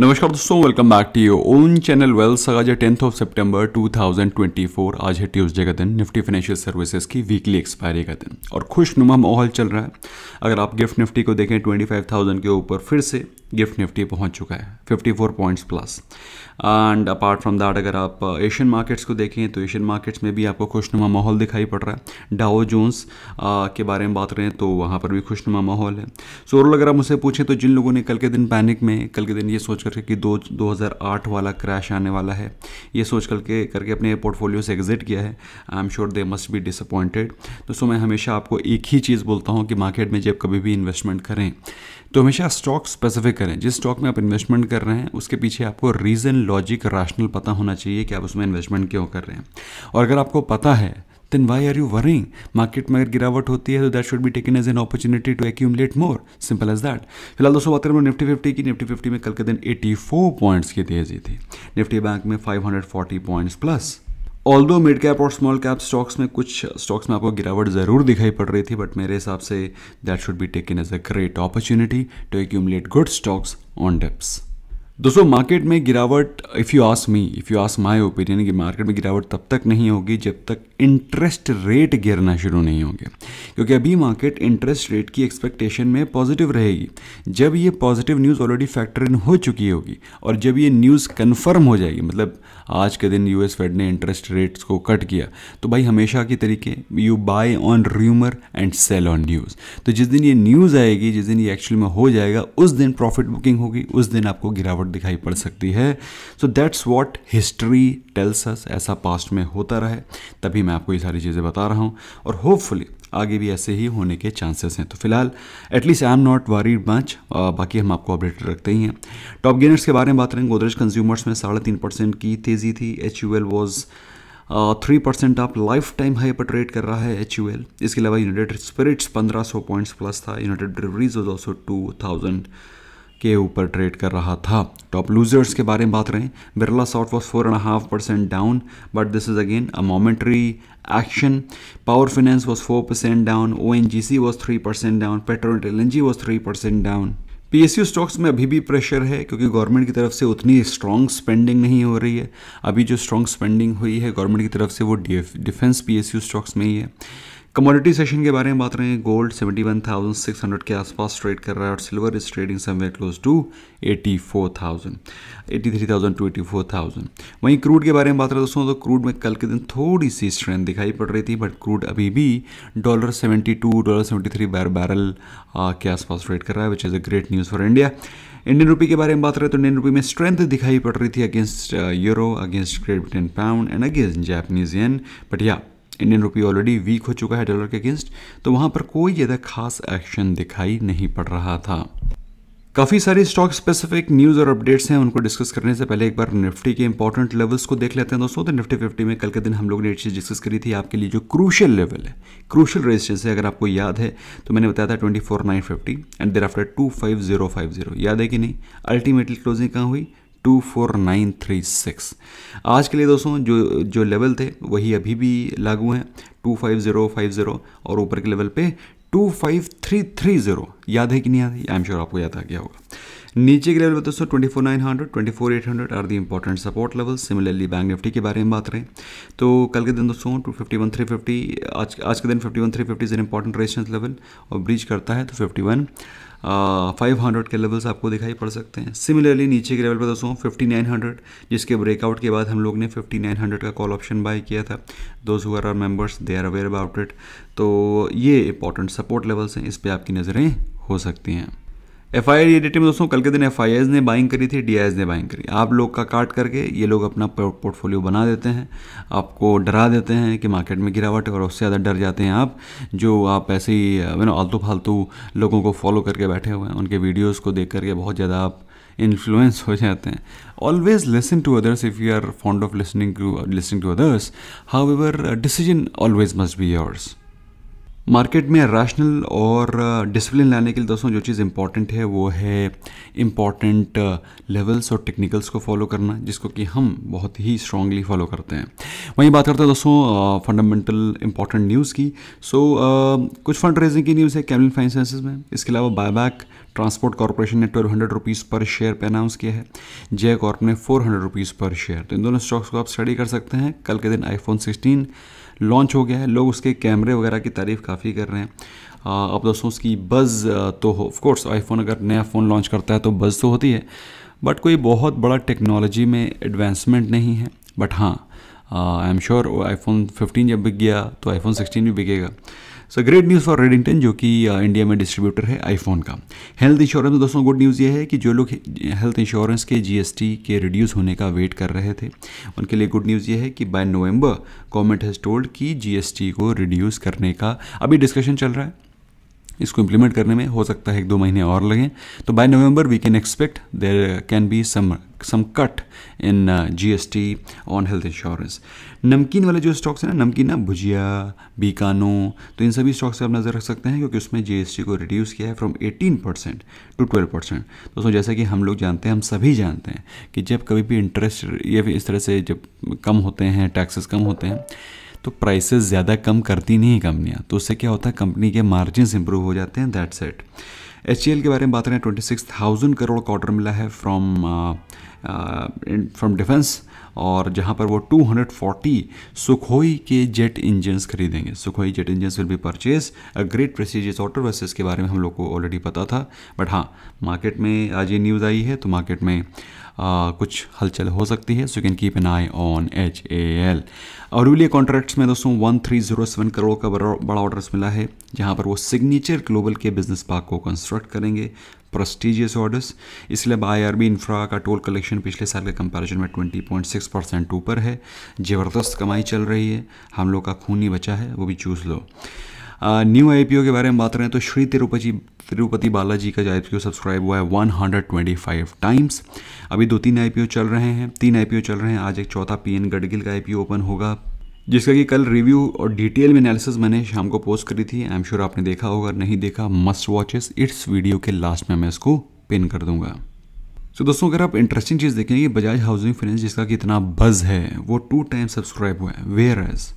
नमस्कार दोस्तों welcome back to your own channel wells आज है टेंथ ऑफ सितंबर 2024 आज है ट्यूसडे का दिन निफ्टी फाइनेंशियल सर्विसेज की वीकली एक्सपायरी का दिन और खुशनुमा माहौल चल रहा है अगर आप गिफ्ट निफ्टी को देखें 25,000 के ऊपर फिर से गिफ्ट निफ्टी पहुंच चुका है 54 points plus and apart from that अगर आप एशियन uh, मार्केट्स को देखें तो एशियन मार्केट्स में भी आपको खुशनुमा माहौल दिखाई पड़ रहा है डाओ जोन्स uh, के बारे में बात करें तो वहाँ पर भी खुशनुमा माहौल है सो अगर आप मुझसे पूछें तो जिन लोगों ने कल के दिन पैनिक में कल के दिन ये सोच करके कि दो दो वाला क्रैश आने वाला है ये सोच करके करके अपने पोर्टफोलियो से एग्जिट किया है I am sure they must be disappointed दोस्तों मैं हमेशा आपको एक ही चीज़ बोलता हूँ कि मार्केट में जब कभी भी इन्वेस्टमेंट करें तो हमेशा स्टॉक स्पेसिफिक करें जिस स्टॉक में आप इन्वेस्टमेंट कर रहे हैं उसके पीछे आपको रीज़न लॉजिक राशनल पता होना चाहिए कि आप उसमें इन्वेस्टमेंट क्यों कर रहे हैं और अगर आपको पता है then why are you worrying market में अगर गिरावट होती है तो that should be taken as an opportunity to accumulate more simple as that फिलहाल दोस्तों बात करें निफ्टी फिफ्टी की निफ्टी फिफ्टी में कल के दिन 84 पॉइंट्स की तेजी थी निफ्टी बैंक में 540 points plus although mid cap और स्मॉल कैप स्टॉक्स में कुछ स्टॉक्स में आपको गिरावट ज़रूर दिखाई पड़ रही थी बट मेरे हिसाब से that should be taken as a great opportunity to accumulate good stocks on dips दोस्तों मार्केट में गिरावट if you ask me if you ask my opinion कि मार्केट में गिरावट तब तक नहीं होगी जब तक इंटरेस्ट रेट गिरना शुरू नहीं होंगे क्योंकि अभी मार्केट इंटरेस्ट रेट की एक्सपेक्टेशन में पॉजिटिव रहेगी जब ये positive news already factor in हो चुकी होगी और जब ये न्यूज़ कन्फर्म हो जाएगी मतलब आज के दिन यू फेड ने इंटरेस्ट रेट्स को कट किया तो भाई हमेशा के तरीके you buy on rumour and sell on news तो जिस दिन ये न्यूज़ आएगी जिस दिन ये एक्चुअली में हो जाएगा उस दिन प्रॉफिट बुकिंग होगी उस दिन आपको गिरावट दिखाई पड़ सकती है so that's what history tells us ऐसा पास्ट में होता रहे तभी मैं आपको ये सारी चीज़ें बता रहा हूँ और होपफुली आगे भी ऐसे ही होने के चांसेस हैं तो फिलहाल at least I am not worry much बाकी हम आपको अपडेटेड रखते ही हैं टॉप गेनर्स के बारे में बात करें गोदरेज कंज्यूमर्स में साढ़े तीन परसेंट की तेज़ी थी H U L was three percent आप लाइफ टाइम हाई पर ट्रेड कर रहा है एच यू एल इसके अलावा यूनाइटेड स्पिरिट्स पंद्रह सौ पॉइंट्स प्लस था United deliveries was also two thousand के ऊपर ट्रेड कर रहा था टॉप लूजर्स के बारे में बात रहे Birla soft was four and half percent down but this is again a momentary action power finance was four percent down O N G C was three percent down petrol L N G was three percent down P S U stocks में अभी भी pressure है क्योंकि government की तरफ से उतनी strong spending नहीं हो रही है अभी जो स्ट्रॉन्ग स्पेंडिंग हुई है गवर्नमेंट की तरफ से वो defence P S U stocks में ही है कमोडिटी सेशन के बारे में बात रहे हैं गोल्ड 71,600 के आसपास ट्रेड कर रहा है और silver is trading somewhere close to 84,000 83,000 to 84,000 वहीं क्रूड के बारे में बात रहे दोस्तों तो क्रूड में कल के दिन थोड़ी सी स्ट्रेंथ दिखाई पड़ रही थी बट क्रूड अभी भी dollar two dollar three bar barrel के आसपास ट्रेड कर रहा है which is a great news for India Indian rupee के बारे में बात करें तो इंडियन रुपी में स्ट्रेंथ दिखाई पड़ रही थी against euro against Great Britain pound and against Japanese yen but या इंडियन रुपये ऑलरेडी वीक हो चुका है डॉलर के अगेंस्ट तो वहाँ पर कोई ज़्यादा खास एक्शन दिखाई नहीं पड़ रहा था काफ़ी सारी स्टॉक स्पेसिफिक न्यूज़ और अपडेट्स हैं उनको डिस्कस करने से पहले एक बार निफ्टी के इंपॉर्टेंट लेवल्स को देख लेते हैं दोस्तों तो निफ्टी फिफ्टी में कल के दिन हम लोग ने चीज़ डिस्कस करी थी आपके लिए जो क्रूशियल लेवल है क्रूशियल रेजिस्टेंस है अगर आपको याद है तो मैंने बताया था twenty four nine fifty and thereafter two five zero five zero याद है कि नहीं अल्टीमेटली क्लोजिंग कहाँ हुई two four nine three six आज के लिए दोस्तों जो जो लेवल थे वही अभी भी लागू हैं two five zero five zero और ऊपर के लेवल पे two five three three zero याद है कि नहीं याद आई एम श्योर आपको याद आ गया होगा नीचे के लेवल पर दोस्तों twenty four nine hundred twenty four eight hundred are the important support level similarly bank Nifty के बारे में बात करें तो कल के दिन दोस्तों two fifty one three fifty आज आज के दिन fifty one three fifty is important resistance level और ब्रिज करता है तो फिफ्टी वन फाइव हंड्रेड के लेवल्स आपको दिखाई पड़ सकते हैं सिमिलरली नीचे के लेवल पर दोस्तों फिफ्टी नाइन हंड्रेड जिसके ब्रेकआउट के बाद हम लोग ने फिफ्टी नाइन हंड्रेड का कॉल ऑप्शन बाय किया था those who are our members they are aware about it तो ये इंपॉर्टेंट सपोर्ट लेवल्स हैं इस पर आपकी नज़रें हो सकती हैं एफ आई रिलेटेड में दोस्तों कल के दिन एफ ने बाइंग करी थी डी ने बाइंग करी आप लोग का काट करके ये लोग अपना पोर्टफोलियो बना देते हैं आपको डरा देते हैं कि मार्केट में गिरावट और उससे ज़्यादा डर जाते हैं आप जो आप ऐसे ही यू नो आलतू फालतू लोगों को फॉलो करके बैठे हुए हैं उनके वीडियोज़ को देख करके बहुत ज़्यादा आप इन्फ्लुएंस हो जाते हैं always listen to others if you are fond of listening to listening to others however decision always must be yours market में रैशनल और डिसिप्लिन लाने के लिए दोस्तों जो चीज़ इम्पॉर्टेंट है वो है इम्पॉर्टेंट लेवल्स और टेक्निकल्स को फॉलो करना जिसको कि हम बहुत ही स्ट्रांगली फॉलो करते हैं वहीं बात करते हैं दोस्तों फंडामेंटल इम्पॉर्टेंट न्यूज़ की सो so, कुछ फंड रेजिंग की न्यूज़ है कैमिल फाइनेंसेस में इसके अलावा बायबैक ट्रांसपोर्ट कॉरपोरेशन ने twelve hundred rupees per share पर अनाउंस किया है जे कॉर्प ने four hundred rupees per share तो इन दोनों स्टॉक्स को आप स्टडी कर सकते हैं कल के दिन आईफोन सिक्सटीन लॉन्च हो गया है लोग उसके कैमरे वगैरह की तारीफ काफ़ी इजाफी कर रहे हैं अब दोस्तों उसकी बज़ तो हो ऑफकोर्स आईफोन अगर नया फ़ोन लॉन्च करता है तो बज़ तो होती है बट कोई बहुत बड़ा टेक्नोलॉजी में एडवांसमेंट नहीं है बट हाँ आई एम श्योर आईफोन 15 जब बिक गया तो आईफोन 16 भी बिकेगा so great news for Redington जो कि इंडिया uh, में डिस्ट्रीब्यूटर है आईफोन का हेल्थ इंश्योरेंस में दोस्तों गुड न्यूज़ ये है कि जो लोग हेल्थ इंश्योरेंस के जीएसटी के रिड्यूस होने का वेट कर रहे थे उनके लिए गुड न्यूज़ ये है कि by November government has told कि जीएसटी को रिड्यूस करने का अभी डिस्कशन चल रहा है इसको इम्प्लीमेंट करने में हो सकता है एक दो महीने और लगें तो by November we can expect there can be some some cut in GST on health insurance नमकीन वाले जो स्टॉक्स हैं ना नमकीन ना भुजिया बीकानो तो इन सभी स्टॉक्स से आप नज़र रख सकते हैं क्योंकि उसमें जीएसटी को रिड्यूस किया है फ्रॉम 18 परसेंट टू 12 परसेंट दोस्तों जैसा कि हम लोग जानते हैं हम सभी जानते हैं कि जब कभी भी इंटरेस्ट या फिर इस तरह से जब कम होते हैं टैक्सेस कम होते हैं तो प्राइसेस ज़्यादा कम करती नहीं है कंपनियाँ तो उससे क्या होता है कंपनी के मार्जिन इंप्रूव हो जाते हैं दैट्स सेट एच के बारे में बात करें ट्वेंटी सिक्स थाउजेंड करोड़ का ऑर्डर मिला है फ्रॉम फ्रॉम uh, डिफेंस और जहाँ पर वो 240 सुखोई के जेट इंजन्स खरीदेंगे Sukhoi jet engines will be purchase a great prestigious order versus के बारे में हम लोग को ऑलरेडी पता था बट हाँ मार्केट में आज ये न्यूज़ आई है तो मार्केट में आ, uh, कुछ हलचल हो सकती है so can keep an eye on H A L Ahluwalia contracts में दोस्तों one three zero seven crore का बड़ा ऑर्डर्स मिला है जहाँ पर वो सिग्नेचर ग्लोबल के बिजनेस पार्क को कंस्ट्रक्ट करेंगे प्रस्टिजियस ऑर्डर्स इसलिए अब आई इंफ्रा का टोल कलेक्शन पिछले साल के कंपैरिजन में 20.6 परसेंट ऊपर है ज़बरदस्त कमाई चल रही है हम लोग का खून ही बचा है वो भी चूज लो न्यू आई के बारे में बात करें तो श्री तिरुपति तिरुपति बालाजी का जो आई सब्सक्राइब हुआ है 125 टाइम्स अभी दो तीन आई चल रहे हैं तीन आई चल रहे हैं आज एक चौथा पी एन गडगिल का आई ओपन होगा जिसका कि कल रिव्यू और डिटेल में एनालिसिस मैंने शाम को पोस्ट करी थी आई एम श्योर आपने देखा होगा नहीं देखा मस्ट वॉचेस इट्स वीडियो के लास्ट में मैं इसको पिन कर दूंगा तो so, दोस्तों अगर आप इंटरेस्टिंग चीज़ देखेंगे बजाज हाउसिंग फाइनेंस जिसका कि इतना बज है वो टू टाइम सब्सक्राइब हुआ है वेयर एज़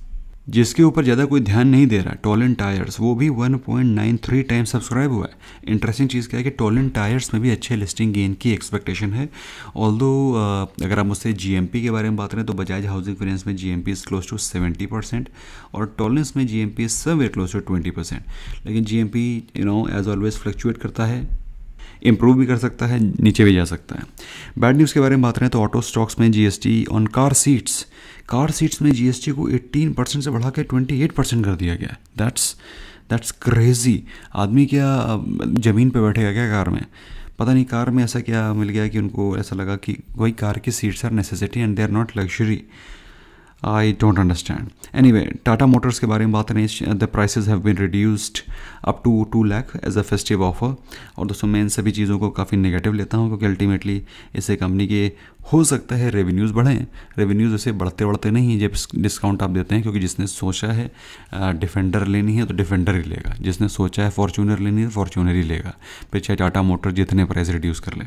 जिसके ऊपर ज़्यादा कोई ध्यान नहीं दे रहा टॉलन टायर्स वो भी 1.93 टाइम सब्सक्राइब हुआ है इंटरेस्टिंग चीज़ क्या है कि टॉलन टायर्स में भी अच्छे लिस्टिंग गेन की एक्सपेक्टेशन है ऑल अगर आप मुझसे जी के बारे में बात करें तो बजाज हाउसिंग फाइनेंस में GMP is close to seventy percent और टॉलनेस में G M P is close to twenty percent लेकिन G M P you know as always fluctuate करता है इम्प्रूव भी कर सकता है नीचे भी जा सकता है बैड न्यूज़ के बारे में बात करें तो ऑटो स्टॉक्स में GST on car seats car seats में जीएसटी को 18 परसेंट से बढ़ा के 28 परसेंट कर दिया गया दैट्स दैट्स क्रेजी आदमी क्या ज़मीन पर बैठेगा क्या कार में पता नहीं कार में ऐसा क्या मिल गया कि उनको ऐसा लगा कि वही कार की seats are necessity and they are not luxury I don't understand anyway Tata motors के बारे में बात करें the prices have been reduced up to two lakh as a festive offer और दोस्तों मैं इन सभी चीज़ों को काफ़ी नेगेटिव लेता हूँ क्योंकि अल्टीमेटली इससे कंपनी के हो सकता है रेवेन्यूज़ बढ़ें रेवेन्यूज़ ऐसे बढ़ते बढ़ते नहीं जब डिस्काउंट आप देते हैं क्योंकि जिसने सोचा है डिफेंडर लेनी है तो डिफेंडर ही लेगा जिसने सोचा है फॉर्चूनर लेनी है तो फॉर्चूनर ही लेगा फिर चाहे टाटा मोटर जितने प्राइस रिड्यूस कर लें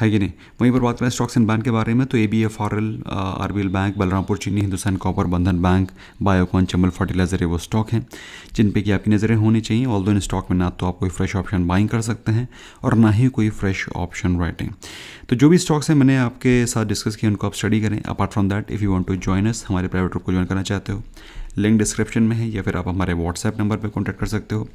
है कि नहीं वहीं पर बात करें स्टॉक्स एंड बैंक के बारे में तो A B F R L R B L bank Balrampur Chini Hindustan copper Bandhan bank Biocon Chambal fertiliser ये वो स्टॉक हैं जिन पे की आपकी नज़रें होनी चाहिए ऑल दो इन स्टॉक में ना तो आप कोई फ्रेश ऑप्शन बाइंग कर सकते हैं और ना ही कोई फ्रेश ऑप्शन राइटिंग तो जो भी स्टॉक्स हैं मैंने आपके साथ डिस्कस किए उनको आप स्टडी करें apart from that if you want to join us हमारे प्राइवेट ग्रुप को ज्वाइन करना चाहते हो लिंक डिस्क्रिप्शन में है या फिर आप हमारे व्हाट्सएप नंबर पर कॉन्टैक्ट कर सकते हो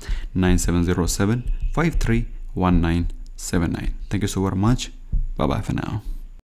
nine seven zero seven five three one nine seven nine thank you so very much Bye bye for now.